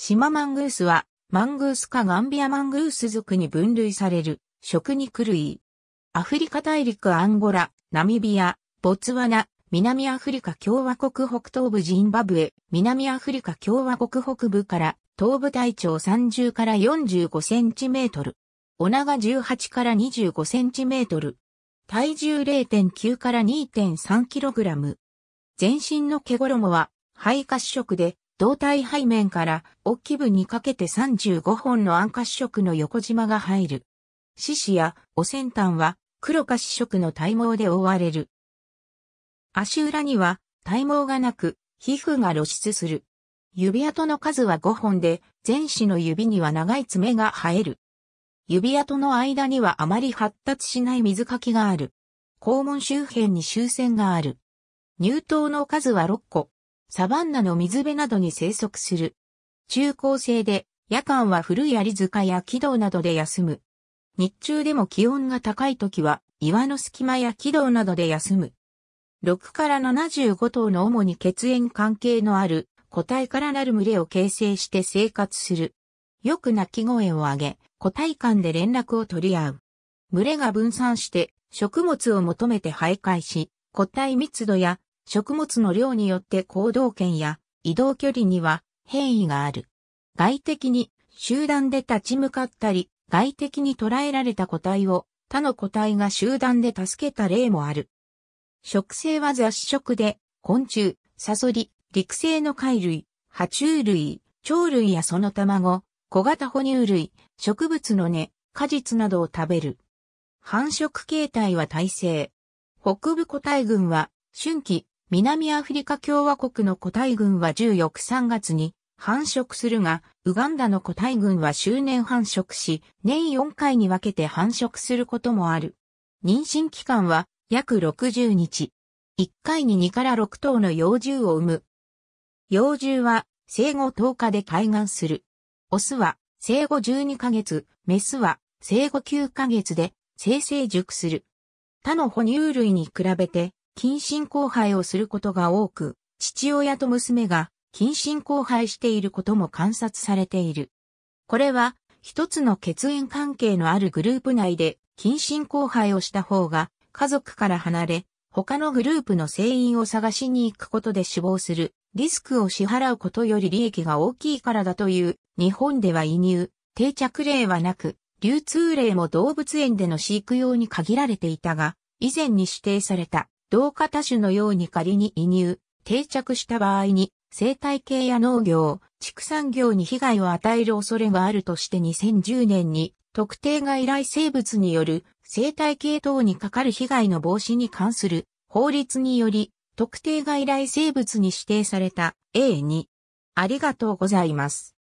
島マングースは、マングースかガンビアマングース属に分類される、食肉類。アフリカ大陸アンゴラ、ナミビア、ボツワナ、南アフリカ共和国北東部ジンバブエ、南アフリカ共和国北部から、東部体長30から45センチメートル。お長18から25センチメートル。体重0.9から2.3キログラム。全身の毛衣は、肺褐色で、胴体背面から、きい部にかけて35本の暗褐色の横縞が入る。獅子やお先端は、黒か紫色の体毛で覆われる。足裏には、体毛がなく、皮膚が露出する。指跡の数は5本で、全肢の指には長い爪が生える。指跡の間にはあまり発達しない水かきがある。肛門周辺に終戦がある。乳頭の数は6個、サバンナの水辺などに生息する。中高生で、夜間は古いア塚や軌道などで休む。日中でも気温が高い時は、岩の隙間や軌道などで休む。6から75頭の主に血縁関係のある個体からなる群れを形成して生活する。よく鳴き声を上げ、個体間で連絡を取り合う。群れが分散して食物を求めて徘徊し、個体密度や食物の量によって行動圏や移動距離には変異がある。外的に集団で立ち向かったり、外的に捉えられた個体を他の個体が集団で助けた例もある。食性は雑食で、昆虫、サソリ、陸生の貝類、爬虫類、鳥類やその卵、小型哺乳類、植物の根、果実などを食べる。繁殖形態は耐性。北部個体群は、春季、南アフリカ共和国の個体群は14日3月に繁殖するが、ウガンダの個体群は周年繁殖し、年4回に分けて繁殖することもある。妊娠期間は約60日。1回に2から6頭の幼獣を産む。幼獣は生後10日で開眼する。オスは生後12ヶ月、メスは生後9ヶ月で生成熟する。他の哺乳類に比べて近親交配をすることが多く、父親と娘が近親交配していることも観察されている。これは、一つの血縁関係のあるグループ内で近親交配をした方が家族から離れ、他のグループの成員を探しに行くことで死亡するリスクを支払うことより利益が大きいからだという日本では移入、定着例はなく、流通例も動物園での飼育用に限られていたが、以前に指定された。同化多種のように仮に移入、定着した場合に、生態系や農業、畜産業に被害を与える恐れがあるとして2010年に、特定外来生物による生態系等にかかる被害の防止に関する法律により、特定外来生物に指定された A2。ありがとうございます。